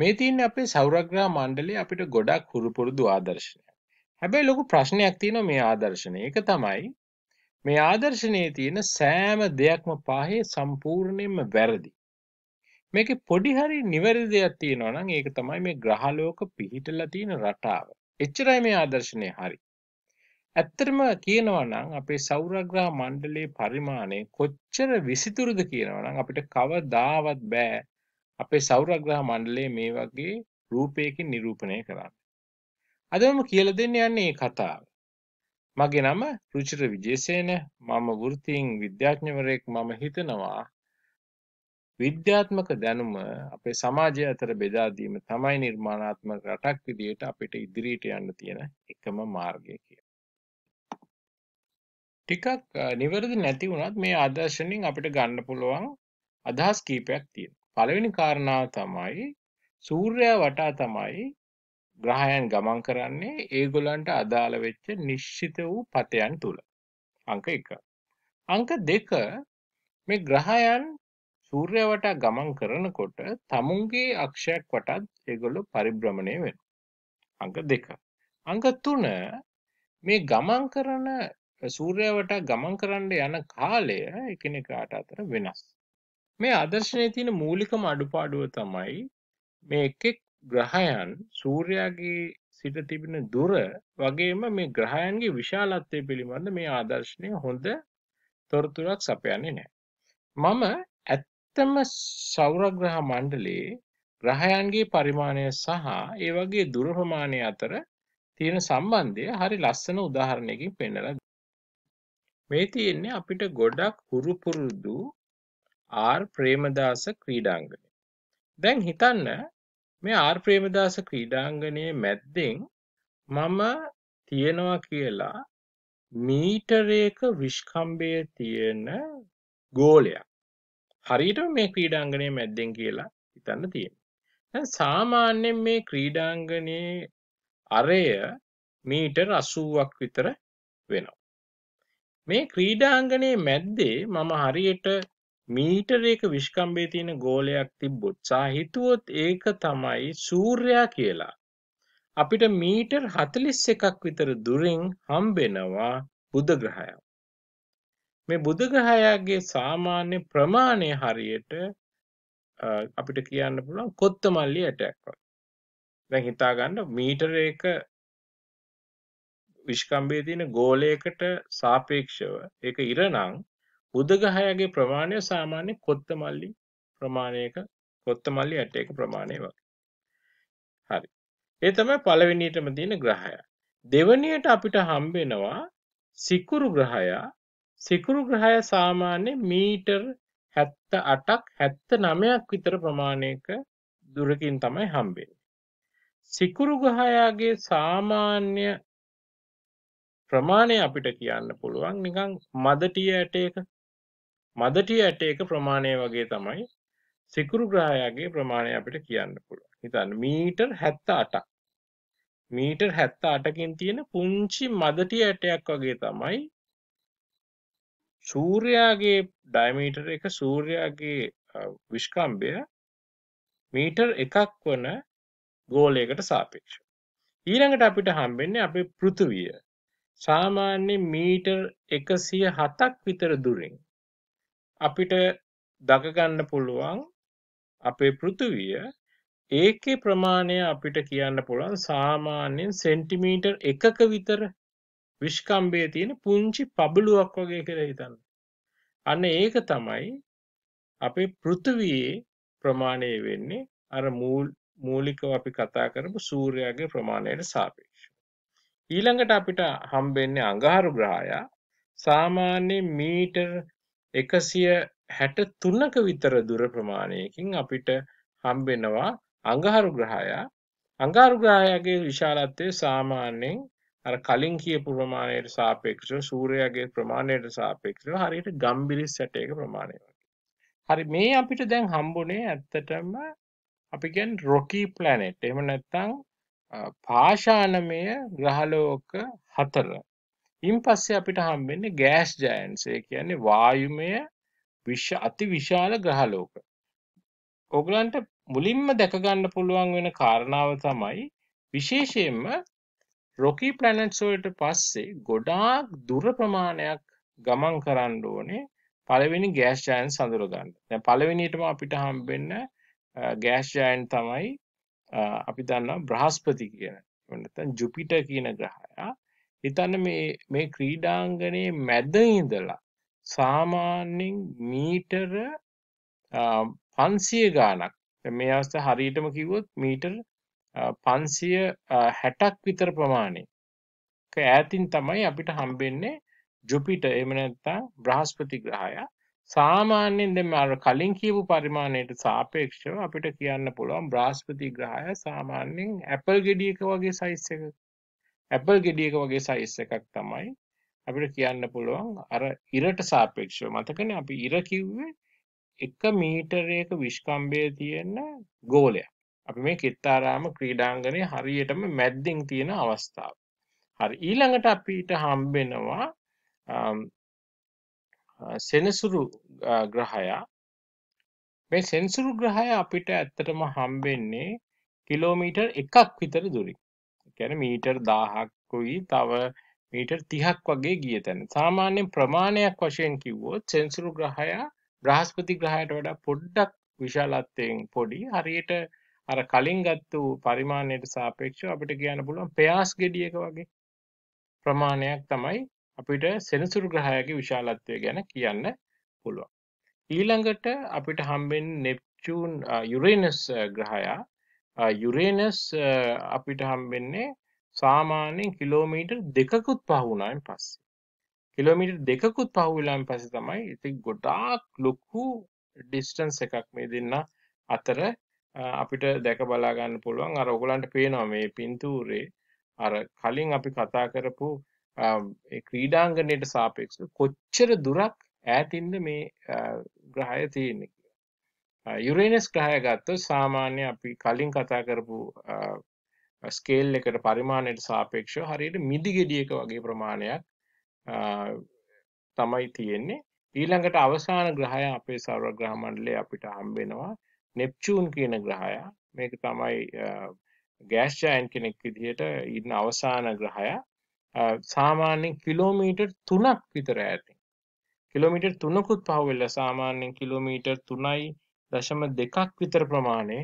මේ තියෙන්නේ අපේ සෞරග්‍රහ මණ්ඩලය අපිට ගොඩක් හුරු පුරුදු ආදර්ශනයක්. හැබැයි ලොකු ප්‍රශ්නයක් තියෙනවා මේ ආදර්ශනය. ඒක තමයි මේ ආදර්ශනයේ තියෙන සෑම දෙයක්ම පාහේ සම්පූර්ණයෙන්ම වැරදි. මේකේ පොඩි හරි නිවැරදි දෙයක් තියෙනවා නම් ඒක තමයි මේ ග්‍රහලෝක පිහිටලා තියෙන රටාව. එච්චරයි මේ ආදර්ශනය හරි. ඇත්තටම කියනවා නම් අපේ සෞරග්‍රහ මණ්ඩලයේ පරිමාණය කොච්චර විසිතුරුද කියනවා නම් අපිට කවදාවත් බෑ අපේ සෞරග්‍රහ මණ්ඩලය මේ වගේ රූපයකින් නිරූපණය කරන්න. අදම කියලා දෙන්න යන්නේ මේ කතාව. මගේ නම රුචිර විජේසේන මම වෘත්තීන් විද්‍යාඥවරයෙක් මම හිතනවා විද්‍යාත්මක දැනුම අපේ සමාජය අතර බෙදා දීම තමයි නිර්මාණාත්මක රටක් විදියට අපිට ඉදිරියට යන්න තියෙන එකම මාර්ගය කියලා. ටිකක් නිවැරදි නැති වුණත් මේ ආදර්ශණයෙන් අපිට ගන්න පුළුවන් අදහස් කීපයක් තියෙනවා. පළවෙනි කාරණාව තමයි සූර්යයා වටා තමයි ග්‍රහයන් ගමන් කරන්නේ ඒගොල්ලන්ට අදාළ වෙච්ච නිශ්චිත වූ පතයන් තුල. අංක 1. අංක 2 මේ ග්‍රහයන් සූර්යයා වටා ගමන් කරනකොට තමුන්ගේ අක්ෂයක් වටත් ඒගොල්ලෝ පරිභ්‍රමණය වෙනවා. අංක 2. අංක 3 මේ ගමන් කරන සූර්යයා වටා ගමන් කරන්න යන කාලය එකිනෙකාට අතර වෙනස්. මේ ආදර්ශනයේ තියෙන මූලිකම අඩුපාඩුව තමයි මේ එකෙක් ග්‍රහයන් සූර්යාගේ සිට තිබෙන දුර වගේම මේ ග්‍රහයන්ගේ විශාලත්වය පිළිබඳ මේ ආදර්ශනය හොඳ තොරතුරක් සපයන්නේ නැහැ. මම ඇත්තම සෞරග්‍රහ මණ්ඩලයේ ග්‍රහයන්ගේ පරිමාණය සහ ඒ වගේ දුර ප්‍රමාණය අතර තියෙන සම්බන්ධය හරි ලස්සන උදාහරණයකින් පෙන්නලා මේ තියෙන්නේ අපිට ගොඩක් හුරු පුරුදු ආර් ප්‍රේමදාස ක්‍රීඩාංගණය. දැන් හිතන්න මේ ආර් ප්‍රේමදාස ක්‍රීඩාංගණයේ මැද්දෙන් මම තියනවා කියලා මීටරයක විශ්කම්බය තියෙන ගෝලයක්. හරියට මේ ක්‍රීඩාංගණය මැද්දෙන් කියලා හිතන්න තියෙන. සාමාන්‍යයෙන් මේ ක්‍රීඩාංගණයේ අරය මීටර් 80ක් විතර වෙනවා. මේ ක්‍රීඩාංගණයේ මැද්දේ මම හරියට මීටරයක විශ්කම්බේ තියෙන ගෝලයක් තිබ්බොත් සාහිතුවොත් ඒක තමයි සූර්යා කියලා. අපිට මීටර් 41ක් විතර දුරින් හම්බෙනවා බුධ ග්‍රහයා. මේ බුධ ග්‍රහයාගේ සාමාන්‍ය ප්‍රමාණය හරියට අපිට කියන්න පුළුවන් කොත්තමල්ලි ඇටයක් වගේ. දැන් හිතා ගන්න මීටරයක විශ්කම්බේ තියෙන ගෝලයකට සාපේක්ෂව ඒක ඉරණං උදගහයගේ ප්‍රමාණය සාමාන්‍ය කොත්තමල්ලි ප්‍රමාණයක කොත්තමල්ලි ඇට එක ප්‍රමාණය වගේ. හරි. ඒ තමයි පළවෙනියටම තියෙන ග්‍රහය. දෙවැනියට අපිට හම්බෙනවා සිකුරු ග්‍රහය. සිකුරු ග්‍රහය සාමාන්‍ය මීටර් 78ක් 79ක් විතර ප්‍රමාණයක දුරකින් තමයි හම්බෙන්නේ. සිකුරු ග්‍රහයාගේ සාමාන්‍ය ප්‍රමාණය අපිට කියන්න පුළුවන් නිකන් මද ටිය ඇටයක මදටිය ඇට එක ප්‍රමාණය වගේ තමයි සිකුරු ග්‍රහයාගේ ප්‍රමාණය අපිට කියන්න පුළුවන්. හිතන්න මීටර් 78ක්. මීටර් 78කින් තියෙන පුංචි මදටිය ඇටයක් වගේ තමයි සූර්යාගේ ඩයමීටර් එක සූර්යාගේ විශ්කම්භය මීටර් එකක් වන ගෝලයකට සාපේක්ෂව. ඊළඟට අපිට හම්බෙන්නේ අපේ පෘථුවිය. සාමාන්‍ය මීටර් 107ක් විතර දුරින් අපිට දකගන්න පුළුවන් අපේ පෘථවිය ඒකේ ප්‍රමාණය අපිට කියන්න පුළුවන් සාමාන්‍යයෙන් සෙන්ටිමීටර් එකක විතර විශ්කම්බේ තියෙන පුංචි පබලුවක් වගේ කියලා හිතන්න. අන්න ඒක තමයි අපේ පෘථවියේ ප්‍රමාණය වෙන්නේ අර මූල් මූලිකව අපි කතා කරපු සූර්යාගේ ප්‍රමාණයට සාපේක්ෂව. ඊළඟට අපිට හම්බෙන්නේ අඟහරු ග්‍රහයා. සාමාන්‍ය මීටර් එකසිය හැට තුන්නක විතර දුර ප්‍රමාණයකින් අපිට හම්බෙනවා අඟහරු ග්‍රහයා අඟාරු ග්‍රහයාගේ විශාලත්වය සාමාන්‍යයෙන් අර කලින් කියපු ප්‍රමාණයට සාපේක්ෂව සූර්යයාගේ ප්‍රමාණයට සාපේක්ෂව හරියට ගම්බිරිස් සැටයක ප්‍රමාණය වගේ. හරි මේ අපිට දැන් හම්බුනේ ඇත්තටම අපි කියන්නේ රොකී ප්ලැනෙට්. එහෙම නැත්නම් පාෂාණමය ග්‍රහලෝක හතර. ඉන් පස්සේ අපිට හම්බෙන්නේ ගෑස් ජයන්ට්ස් ඒ කියන්නේ වායුමය විශ අති විශාල ග්‍රහලෝක. ඕගලන්ට මුලින්ම දැක ගන්න පුළුවන් වෙන කාරණාව තමයි විශේෂයෙන්ම රොකි ප්ලැනට්ස් වලට පස්සේ ගොඩාක් දුර ප්‍රමාණයක් ගමන් කරන්න ඕනේ පළවෙනි ගෑස් ජයන්ට්ස් අඳුර ගන්න. දැන් පළවෙනියටම අපිට හම්බෙන්න ගෑස් ජයන්ට් තමයි අපි දන්නවා බ්‍රහස්පති කියන. නැත්නම් ජුපිටර් කියන ග්‍රහයා. හිතන්න මේ මේ ක්‍රීඩාංගණයේ මැද ඉඳලා සාමාන්‍යයෙන් මීටර 500 ගාණක් මේ අවස්ථාව හරියටම කිව්වොත් මීටර 560ක් විතර ප්‍රමාණයක ඈතින් තමයි අපිට හම්බෙන්නේ ජුපිටර් එහෙම නැත්නම් බ්‍රහස්පති ග්‍රහය. සාමාන්‍යයෙන් දැන් අර කලින් කියපු පරිමාණයට සාපේක්ෂව අපිට කියන්න පුළුවන් බ්‍රහස්පති ග්‍රහය සාමාන්‍යයෙන් ඇපල් ගෙඩියක වගේ සයිස් එකක Apple ගෙඩියක වගේ සයිස් එකක් තමයි අපිට කියන්න පුළුවන් අර ඉරට සාපේක්ෂව මතකනේ අපි ඉර කිව්වේ එක මීටරයක විශ්කම්භයේ තියෙන ගෝලයක්. අපි මේ කිත්තාරාම ක්‍රීඩාංගණයේ හරියටම මැද්දෙන් තියෙන අවස්ථාව. හරි ඊළඟට අපිට හම්බෙනවා සෙනසුරු ග්‍රහයා මේ සෙන්සුරු ග්‍රහය අපිට ඇත්තටම හම්බෙන්නේ කිලෝමීටර් එකක් විතර දුරින් කියන්නේ මීටර් 1000කුයි තව මීටර් 30ක් වගේ ගිය තැන. සාමාන්‍යයෙන් ප්‍රමාණයක් වශයෙන් කිව්වොත් සෙන්සුරු ග්‍රහය බ්‍රහස්පති ග්‍රහයට වඩා පොඩ්ඩක් විශාලත්වයෙන් පොඩි. හරියට අර කලින් ගත්තු පරිමාණයට සාපේක්ෂව අපිට කියන්න පුළුවන් පයාස් ගෙඩියක වගේ ප්‍රමාණයක් තමයි අපිට සෙනසුරු ග්‍රහයගේ විශාලත්වය ගැන කියන්න පුළුවන්. ඊළඟට අපිට හම්බෙන්නේ නෙප්චූන් යුරේනස් ග්‍රහයා යුරේනස් අපිට හම්බෙන්නේ සාමාන්‍යයෙන් කිලෝමීටර් දෙකකුත් පහුණායින් පස්සේ. කිලෝමීටර් දෙකකුත් පහුවෙලාන් පස්සේ තමයි ඉතින් ගොඩාක් ලොකු ඩිස්ටන්ස් එකක් මේ දෙන්න අතර අපිට දැක බලා ගන්න පුළුවන්. අර ඔයගලන්ට පේනවා මේ පින්තූරේ අර කලින් අපි කතා කරපු ඒ ක්‍රීඩාංගණයට සාපේක්ෂව කොච්චර දුරක් ඈතින්ද මේ ග්‍රහය තියෙන්නේ යුරේනස් ග්‍රහය ගත්තොත් සාමාන්‍ය අපි කලින් කතා කරපු ස්කේල් එකට පරිමාණයට සාපේක්ෂව හරියට මිදි ගෙඩියක වගේ ප්‍රමාණයක් තමයි තියෙන්නේ ඊළඟට අවසාන ග්‍රහය අපේ සෞර ග්‍රහ මණ්ඩලයේ අපිට හම්බෙනවා නෙප්චූන් කියන ග්‍රහය මේක තමයි ගෑස් ජයන්ට් කෙනෙක් විදිහට ඉන්න අවසාන ග්‍රහය සාමාන්‍යයෙන් කිලෝමීටර් 3ක් විතර ඈතින් කිලෝමීටර් 3කුත් පහුවෙලා සාමාන්‍යයෙන් කිලෝමීටර් 3යි දශම දෙකක් විතර ප්‍රමාණය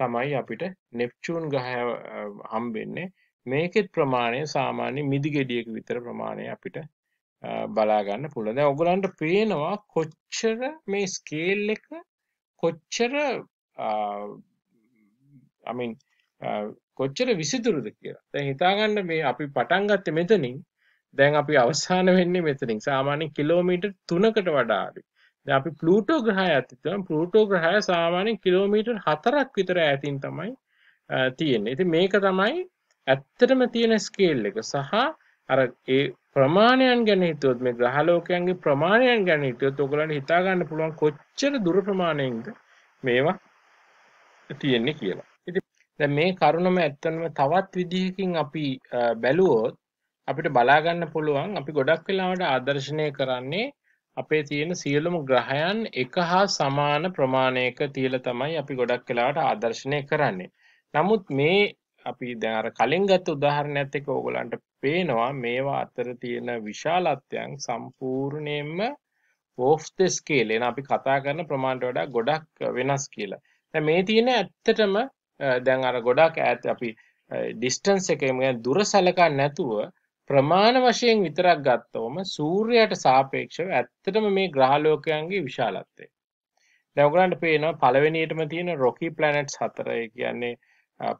තමයි අපිට නෙප්චූන් ගහය හම්බෙන්නේ මේකෙත් ප්‍රමාණය සාමාන්‍ය මිදි ගෙඩියක විතර ප්‍රමාණය අපිට බලාගන්න පුළුවන්. දැන් ඔයගලන්ට පේනවා කොච්චර මේ ස්කේල් එක කොච්චර I mean කොච්චර විසිතුරුද කියලා. දැන් හිතාගන්න මේ අපි පටන් ගත්තේ මෙතනින් දැන් අපි අවසාන වෙන්නේ මෙතනින්. සාමාන්‍යයෙන් කිලෝමීටර් 3කට වඩා අඩුයි. දැන් අපි ප්ලූටෝ ග්‍රහය ඇත්තේ තමයි ප්ලූටෝ ග්‍රහය සාමාන්‍යයෙන් කිලෝමීටර් 4ක් විතර ඈතින් තමයි තියෙන්නේ. ඉතින් මේක තමයි ඇත්තටම තියෙන ස්කේල් එක සහ අර ඒ ප්‍රමාණයන් ගැන හිතුවොත් මේ ග්‍රහ ලෝකයන්ගේ ප්‍රමාණයන් ගැන හිතුවොත් ඔයගලන්ට හිතා ගන්න පුළුවන් කොච්චර දුර ප්‍රමාණයකින්ද මේවා තියෙන්නේ කියලා. ඉතින් දැන් මේ කරුණම ඇත්තම තවත් විදිහකින් අපි බැලුවොත් අපිට බලා ගන්න පුළුවන් අපි ගොඩක් වෙලාවට ආදර්ශනය කරන්නේ අපේ තියෙන සියලුම ග්‍රහයන් එක හා සමාන ප්‍රමාණයක තියලා තමයි අපි ගොඩක් වෙලාවට ආදර්ශනය කරන්නේ. නමුත් මේ අපි දැන් අර කලින් ගත්ත උදාහරණයත් එක්ක ඕගලන්ට පේනවා මේවා අතර තියෙන විශාලත්වයන් සම්පූර්ණයෙන්ම off the scale එන අපි කතා කරන ප්‍රමාණයට වඩා ගොඩක් වෙනස් කියලා. දැන් මේ තියෙන ඇත්තටම දැන් අර ගොඩක් ඈත අපි distance එකේම දුර සැලකන්නේ නැතුව ප්‍රමාණ වශයෙන් විතරක් ගත්තවම සූර්යයට සාපේක්ෂව ඇත්තටම මේ ග්‍රහලෝකයන්ගේ විශාලත්වය. දැන් ඔයගලන්ට පේනවා පළවෙනියටම තියෙන රොකි ප්ලැනට්ස් හතර. ඒ කියන්නේ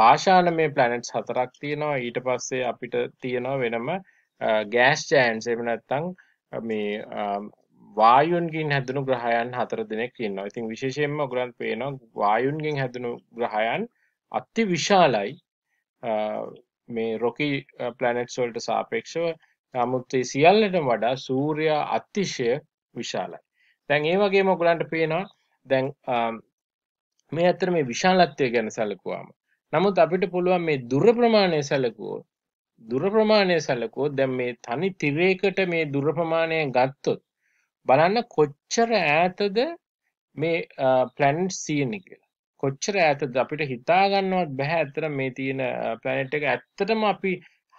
පාෂාණමය ප්ලැනට්ස් හතරක් තියෙනවා. ඊට පස්සේ අපිට තියෙනවා වෙනම ගෑස් ජයන්ට්ස් එහෙම නැත්නම් මේ වායුන්ගෙන් හැදුණු ග්‍රහයන් හතර දෙනෙක් ඉන්නවා. ඉතින් විශේෂයෙන්ම ඔයගලන්ට පේනවා වායුන්ගෙන් හැදුණු ග්‍රහයන් අති විශාලයි. මේ රොකි ප්ලැනට්ස් uh, වලට සාපේක්ෂව නමුත් ඒ සියල්ලට වඩා සූර්යා අතිශය විශාලයි. දැන් ඒ වගේම ඔයගලන්ට පේනවා දැන් um, මේ ඇත්තට මේ විශාලත්වය ගැන සැලකුවාම නමුත් අපිට පුළුවන් මේ දුර ප්‍රමාණය සැලකුවොත් දුර ප්‍රමාණය සැලකුවොත් දැන් මේ තනි තිරයකට මේ දුර ප්‍රමාණය ගත්තොත් බලන්න කොච්චර ඈතද මේ ප්ලැනට් සීන කියලා. කොච්චර ඇතද අපිට හිතාගන්නවත් බැහැ ඇතර මේ තියෙන පැනට් එක ඇත්තටම අපි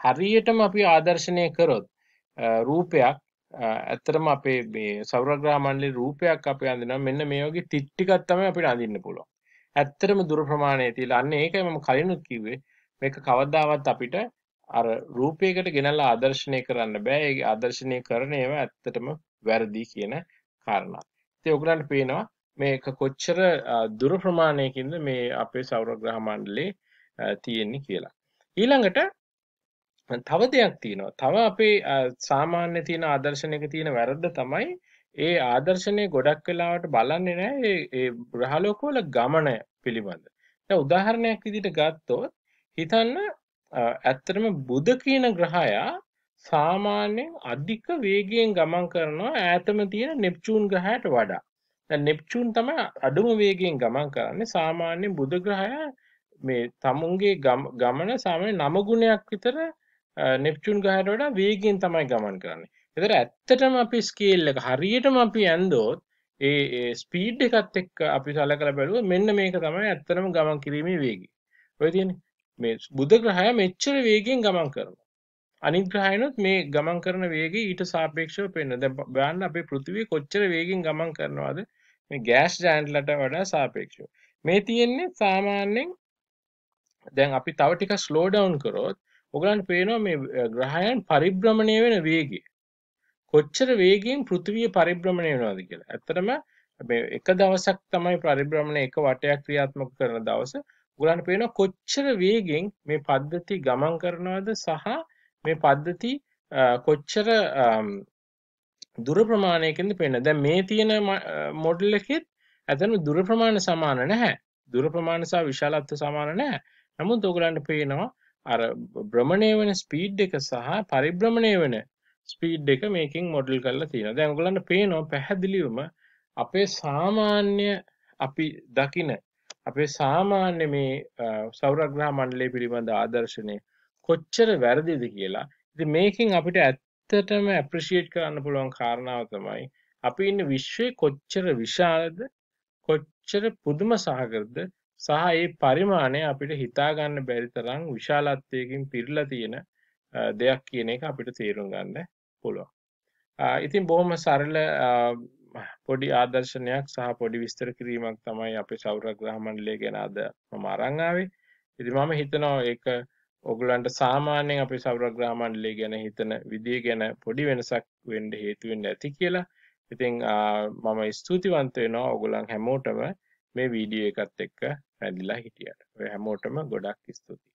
හරියටම අපි ආදර්ශනය කරොත් රූපයක් ඇත්තරම අපේ මේ සෞරග්‍රාමණ්ඩලේ රූපයක් අප අඳිනවා මෙන්න මේ වගේ තිට්ටිකක් තමයි අපිට අඳින්න පුළුවන්. ඇත්තරම දුර ප්‍රමාණයේ තියලා අන්න ඒකයි මම කලිනුත් කිව්වේ මේක කවදාවත් අපිට අර රූපයකට ගෙනල්ලා ආදර්ශනය කරන්න බෑ. ඒ ආදර්ශනය කරන ඒවා ඇත්තටම වැරදි කියන කාරණා. ඉතින් ඔයගලන්ට පේනවා මේක කොච්චර දුර ප්‍රමාණයකින්ද මේ අපේ සෞර ග්‍රහ මණ්ඩලේ තියෙන්නේ කියලා. ඊළඟට තව දෙයක් තියෙනවා. තව අපේ සාමාන්‍ය තියෙන ආදර්ශනයක තියෙන වැරද්ද තමයි ඒ ආදර්ශනය ගොඩක් වෙලාවට බලන්නේ නැහැ ඒ ග්‍රහලෝකවල ගමන පිළිබඳ. දැන් උදාහරණයක් විදිහට ගත්තොත් හිතන්න ඇත්තටම බුද කියන ග්‍රහයා සාමාන්‍යයෙන් අධික වේගයෙන් ගමන් කරනවා ඈතම තියෙන නෙප්චූන් ග්‍රහයට වඩා. දැන් නෙප්චූන් තමයි අඩුම වේගයෙන් ගමන් කරන්නේ සාමාන්‍ය බුධ ග්‍රහය මේ තමුන්ගේ ගමන සාමාන්‍ය 9 ගුණයක් විතර නෙප්චූන් ග්‍රහයට වඩා වේගයෙන් තමයි ගමන් කරන්නේ. ඒතර ඇත්තටම අපි ස්කේල් එක හරියටම අපි ඇන්දොත් ඒ ස්පීඩ් එකත් එක්ක අපි සලකලා බලුවොත් මෙන්න මේක තමයි ඇත්තටම ගමන් කිරීමේ වේගය. ඔය තියෙන්නේ මේ බුධ ග්‍රහය මෙච්චර වේගයෙන් ගමන් කරනවා. අනිත් ග්‍රහයනොත් මේ ගමන් කරන වේගය ඊට සාපේක්ෂව පේනවා. දැන් බලන්න අපේ පෘථිවිය කොච්චර වේගෙන් ගමන් කරනවද? මේ ගෑස් ජයන්ට්ලට වඩා සාපේක්ෂව. මේ තියෙන්නේ සාමාන්‍යයෙන් දැන් අපි තව ටික ස්ලෝ ඩවුන් කරොත් ඔයගලන්ට පේනවා මේ ග්‍රහයන් පරිභ්‍රමණය වෙන වේගය. කොච්චර වේගයෙන් පෘථිවිය පරිභ්‍රමණය වෙනවද කියලා. ඇත්තටම මේ එක දවසක් තමයි පරිභ්‍රමණය එක වටයක් ක්‍රියාත්මක කරන දවස. උගලන්ට පේනවා කොච්චර වේගෙන් මේ පද්ධති ගමන් කරනවද සහ මේ පද්ධති කොච්චර දුර ප්‍රමාණයකින්ද පේන. දැන් මේ තියෙන මොඩල් එකෙත් ඇතන දුර ප්‍රමාණ සමාන නැහැ. දුර ප්‍රමාණ සහ විශාලත්ව සමාන නැහැ. නමුත් ඔයගලන්ට පේනවා අර භ්‍රමණය වෙන ස්පීඩ් එක සහ පරිභ්‍රමණය වෙන ස්පීඩ් එක මේකෙන් මොඩල් කරලා තියෙනවා. දැන් ඔයගලන්ට පේනවා පැහැදිලිවම අපේ සාමාන්‍ය අපි දකින අපේ සාමාන්‍ය මේ සෞරග්‍රහ මණ්ඩලය පිළිබඳ ආදර්ශනය කොච්චර වැරදිද කියලා. ඉතින් මේකෙන් අපිට ඇත්තටම ඇප්‍රිෂියේට් කරන්න පුළුවන් කාරණාව තමයි අපි ඉන්න විශ්වයේ කොච්චර විශාලද කොච්චර පුදුම සහගතද සහ ඒ පරිමාණය අපිට හිතා ගන්න බැරි තරම් විශාලත්වයකින් පිරලා තියෙන දෙයක් කියන එක අපිට තේරුම් ගන්න පුළුවන්. ඉතින් බොහොම සරල පොඩි ආදර්ශනයක් සහ පොඩි විස්තර කිරීමක් තමයි අපේ සෞරග්‍රහ මණ්ඩලය ගැන අද මම අරන් ආවේ. ඉතින් මම හිතනවා ඒක ඔගලන්ට සාමාන්‍යයෙන් අපි සෞරග්‍රාමණ්ඩලය ගැන හිතන විදිය ගැන පොඩි වෙනසක් වෙන්න හේතු වෙන්න ඇති කියලා. ඉතින් මම ස්තුතිවන්ත වෙනවා ඔගලන් හැමෝටම මේ වීඩියෝ එකත් එක්ක රැඳිලා හිටියට. ඔය හැමෝටම ගොඩක් ස්තුතියි.